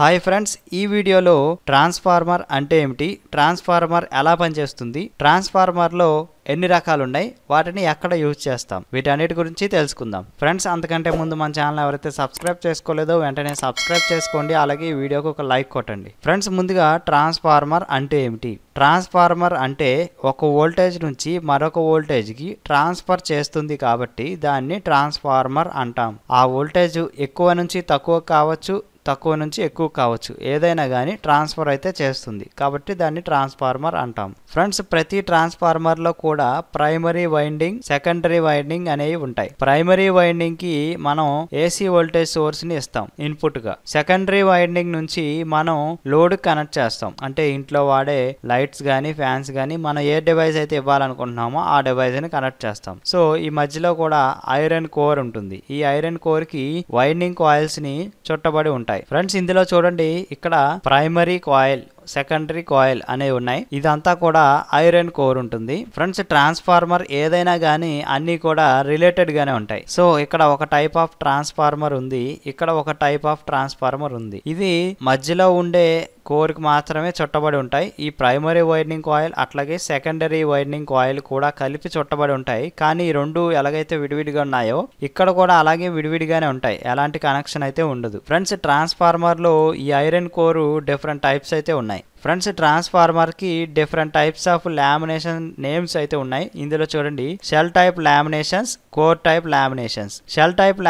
hi friends ఈ వీడియోలో transformer అంటే ఏమిటి ట్రాన్స్ఫార్మర్ ఎలా పనిచేస్తుంది ట్రాన్స్ఫార్మర్లో ఎన్ని రకాలు ఉన్నాయి వాటిని ఎక్కడ యూజ్ చేస్తాం వీటన్నిటి గురించి తెలుసుకుందాం ఫ్రెండ్స్ అంతకంటే ముందు మన ఛానల్ ఎవరైతే సబ్స్క్రైబ్ చేసుకోలేదో వెంటనే సబ్స్క్రైబ్ చేసుకోండి అలాగే ఈ వీడియోకి ఒక లైక్ కొట్టండి ఫ్రెండ్స్ ముందుగా ట్రాన్స్ఫార్మర్ అంటే ఏమిటి ట్రాన్స్ఫార్మర్ అంటే ఒక వోల్టేజ్ నుంచి మరొక వోల్టేజ్కి ట్రాన్స్ఫర్ చేస్తుంది కాబట్టి దాన్ని ట్రాన్స్ఫార్మర్ అంటాం ఆ వోల్టేజ్ ఎక్కువ నుంచి తక్కువ కావచ్చు తక్కువ నుంచి ఎక్కువ కావచ్చు ఏదైనా కానీ ట్రాన్స్ఫర్ అయితే చేస్తుంది కాబట్టి దాన్ని ట్రాన్స్ఫార్మర్ అంటాం ఫ్రెండ్స్ ప్రతి ట్రాన్స్ఫార్మర్లో కూడా ప్రైమరీ వైండింగ్ సెకండరీ వైండింగ్ అనేవి ఉంటాయి ప్రైమరీ వైండింగ్ కి మనం ఏసీ వోల్టేజ్ సోర్స్ ని ఇస్తాం ఇన్పుట్గా సెకండరీ వైండింగ్ నుంచి మనం లోడ్ కనెక్ట్ చేస్తాం అంటే ఇంట్లో వాడే లైట్స్ కానీ ఫ్యాన్స్ కానీ మనం ఏ డివైస్ అయితే ఇవ్వాలనుకుంటున్నామో ఆ ని కనెక్ట్ చేస్తాం సో ఈ మధ్యలో కూడా ఐరన్ కోర్ ఉంటుంది ఈ ఐరన్ కోర్ కి వైండింగ్ కాయిల్స్ ని చుట్టబడి ఉంటాయి ఉంటాయి ఫ్రెండ్స్ ఇందులో చూడండి ఇక్కడ ప్రైమరీ కాయిల్ సెకండరీ కాయిల్ అనేవి ఉన్నాయి ఇదంతా కూడా ఐరన్ కోర్ ఉంటుంది ఫ్రెండ్స్ ట్రాన్స్ఫార్మర్ ఏదైనా కానీ అన్ని కూడా రిలేటెడ్ గానే ఉంటాయి సో ఇక్కడ ఒక టైప్ ఆఫ్ ట్రాన్స్ఫార్మర్ ఉంది ఇక్కడ ఒక టైప్ ఆఫ్ ట్రాన్స్ఫార్మర్ ఉంది ఇది మధ్యలో ఉండే కోర్కి మాత్రమే చుట్టబడి ఉంటాయి ఈ ప్రైమరీ వైర్నింగ్ కాయిల్ అట్లాగే సెకండరీ వైర్నింగ్ కాయిల్ కూడా కలిపి చుట్టబడి ఉంటాయి కానీ ఈ రెండు ఎలాగైతే విడివిడిగా ఉన్నాయో ఇక్కడ కూడా అలాగే విడివిడిగానే ఉంటాయి ఎలాంటి కనెక్షన్ అయితే ఉండదు ఫ్రెండ్స్ ట్రాన్స్ఫార్మర్లో ఈ ఐరన్ కోరు డిఫరెంట్ టైప్స్ అయితే ఉన్నాయి ఫ్రెండ్స్ ట్రాన్స్ఫార్మర్ కి different types of lamination names అయితే ఉన్నాయి ఇందులో చూడండి shell type laminations core type laminations shell type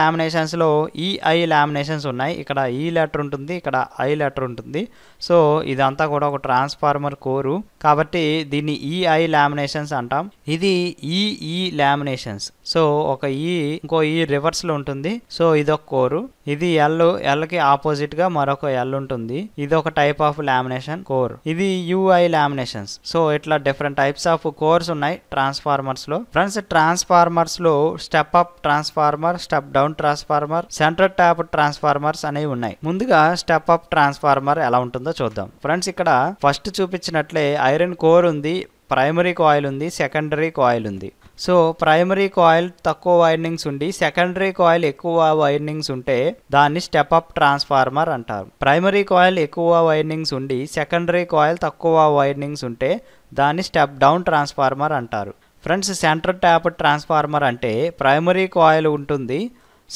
లో ఈఐ లామినేషన్స్ ఉన్నాయి ఇక్కడ ఈ లెటర్ ఉంటుంది ఇక్కడ ఐ లెటర్ ఉంటుంది సో ఇదంతా కూడా ఒక ట్రాన్స్ఫార్మర్ కోరు కాబట్టి దీన్ని ఈఐ e, లామినేషన్స్ అంటాం ఇది ఈఈ లామినేషన్స్ సో ఒక ఈ e, ఇంకో ఈ e రివర్స్ లో ఉంటుంది సో ఇది ఒక కోరు ఇది ఎల్ ఎల్ కి ఆపోజిట్ గా మరొక ఎల్ ఉంటుంది ఇది ఒక టైప్ ఆఫ్ లామినేషన్ కోర్ ఇది యుఐ లామినేషన్స్ సో ఇట్లా డిఫరెంట్ టైప్స్ ఆఫ్ కోర్స్ ఉన్నాయి ట్రాన్స్ఫార్మర్స్ లో ఫ్రెండ్స్ ట్రాన్స్ఫార్మర్స్ లో step up transformer step down transformer center tap transformers అనేవి ఉన్నాయి ముందుగా స్టెప్ అప్ ట్రాన్స్ఫార్మర్ ఎలా ఉంటుందో చూద్దాం ఫ్రెండ్స్ ఇక్కడ ఫస్ట్ చూపించినట్లే ఐరన్ కోర్ ఉంది ప్రైమరీ కాయిల్ ఉంది సెకండరీ కాయిల్ ఉంది సో ప్రైమరీ కాయిల్ తక్కువ వైండింగ్స్ ఉండి సెకండరీ కాయిల్ ఎక్కువ వైండింగ్స్ ఉంటే దాన్ని స్టెప్ అప్ ట్రాన్స్ఫార్మర్ అంటారు ప్రైమరీ కాయిల్ ఎక్కువ వైండింగ్స్ ఉండి సెకండరీ కాయిల్ తక్కువ వైండింగ్స్ ఉంటే దాన్ని స్టెప్ డౌన్ ట్రాన్స్ఫార్మర్ అంటారు ఫ్రెండ్స్ సెంటర్ ట్యాప్ ట్రాన్స్ఫార్మర్ అంటే ప్రైమరీ కాయిల్ ఉంటుంది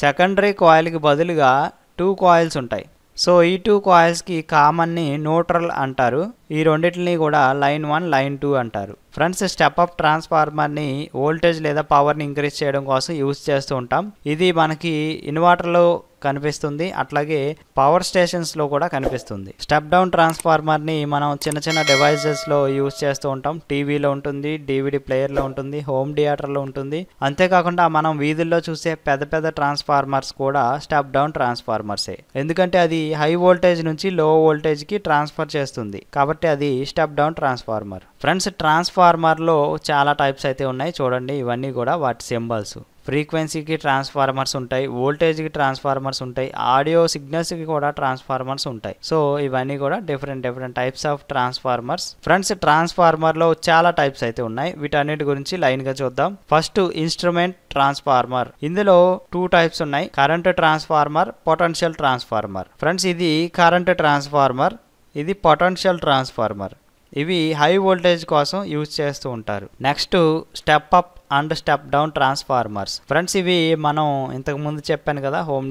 సెకండరీ కాయిల్కి బదులుగా టూ కాయిల్స్ ఉంటాయి సో ఈ టూ కాయిల్స్కి కామన్ని న్యూట్రల్ అంటారు ఈ రెండింటిని కూడా లైన్ వన్ లైన్ టూ అంటారు ఫ్రెండ్స్ స్టెప్ అప్ ట్రాన్స్ఫార్మర్ని వోల్టేజ్ లేదా పవర్ని ఇంక్రీజ్ చేయడం కోసం యూజ్ చేస్తూ ఉంటాం ఇది మనకి ఇన్వర్టర్లో కనిపిస్తుంది అట్లాగే పవర్ స్టేషన్స్లో కూడా కనిపిస్తుంది స్టెప్ డౌన్ ట్రాన్స్ఫార్మర్ని మనం చిన్న చిన్న డివైజెస్లో యూజ్ చేస్తూ ఉంటాం టీవీలో ఉంటుంది డివిడి ప్లేయర్లో ఉంటుంది హోమ్ థియేటర్లో ఉంటుంది అంతేకాకుండా మనం వీధుల్లో చూసే పెద్ద పెద్ద ట్రాన్స్ఫార్మర్స్ కూడా స్టెప్ డౌన్ ట్రాన్స్ఫార్మర్సే ఎందుకంటే అది హై వోల్టేజ్ నుంచి లో వోల్టేజ్కి ట్రాన్స్ఫర్ చేస్తుంది కాబట్టి అది స్టెప్ డౌన్ ట్రాన్స్ఫార్మర్ ఫ్రెండ్స్ ట్రాన్స్ఫార్మర్లో చాలా టైప్స్ అయితే ఉన్నాయి చూడండి ఇవన్నీ కూడా వాటి సింబల్స్ ఫ్రీక్వెన్సీకి ట్రాన్స్ఫార్మర్స్ ఉంటాయి వోల్టేజ్కి ట్రాన్స్ఫార్మర్స్ ఉంటాయి ఆడియో సిగ్నల్స్కి కూడా ట్రాన్స్ఫార్మర్స్ ఉంటాయి సో ఇవన్నీ కూడా different different types of transformers friends ట్రాన్స్ఫార్మర్లో చాలా టైప్స్ అయితే ఉన్నాయి వీటన్నిటి గురించి లైన్గా చూద్దాం ఫస్ట్ ఇన్స్ట్రుమెంట్ ట్రాన్స్ఫార్మర్ ఇందులో టూ టైప్స్ ఉన్నాయి current transformer potential transformer friends ఇది కరెంట్ ట్రాన్స్ఫార్మర్ ఇది పొటెన్షియల్ ట్రాన్స్ఫార్మర్ ఇవి హై వోల్టేజ్ కోసం యూజ్ చేస్తూ ఉంటారు next step up and step down transformers friends ఇవి మనం ఇంతకు ముందు చెప్పాను కదా హోమ్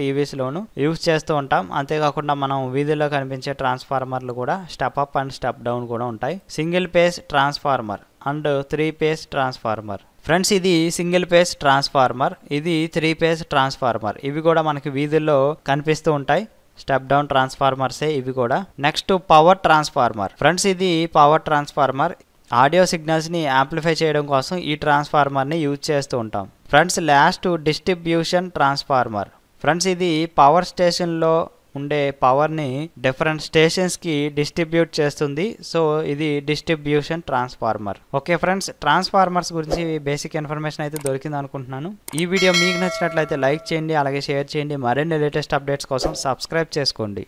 టీవీస్ లోను యూజ్ చేస్తూ ఉంటాం అంతేకాకుండా మనం వీధిలో కనిపించే ట్రాన్స్ఫార్మర్లు కూడా step up and step down కూడా ఉంటాయి single phase transformer and three phase transformer friends ఇది సింగిల్ పేస్ ట్రాన్స్ఫార్మర్ ఇది త్రీ పేస్ ట్రాన్స్ఫార్మర్ ఇవి కూడా మనకి వీధుల్లో కనిపిస్తూ ఉంటాయి స్టెప్ డౌన్ ట్రాన్స్ఫార్మర్సే ఇవి కూడా నెక్స్ట్ పవర్ ట్రాన్స్ఫార్మర్ ఫ్రెండ్స్ ఇది పవర్ ట్రాన్స్ఫార్మర్ ఆడియో సిగ్నల్స్ని యాంప్లిఫై చేయడం కోసం ఈ ట్రాన్స్ఫార్మర్ని యూజ్ చేస్తూ ఉంటాం friends last distribution transformer friends ఇది పవర్ స్టేషన్లో ఉండే పవర్ని డిఫరెంట్ స్టేషన్స్కి డిస్ట్రిబ్యూట్ చేస్తుంది సో ఇది distribution transformer okay friends transformers గురించి బేసిక్ ఇన్ఫర్మేషన్ అయితే దొరికింది అనుకుంటున్నాను ఈ వీడియో మీకు నచ్చినట్లయితే లైక్ చేయండి అలాగే షేర్ చేయండి మరిన్ని లేటెస్ట్ అప్డేట్స్ కోసం సబ్స్క్రైబ్ చేసుకోండి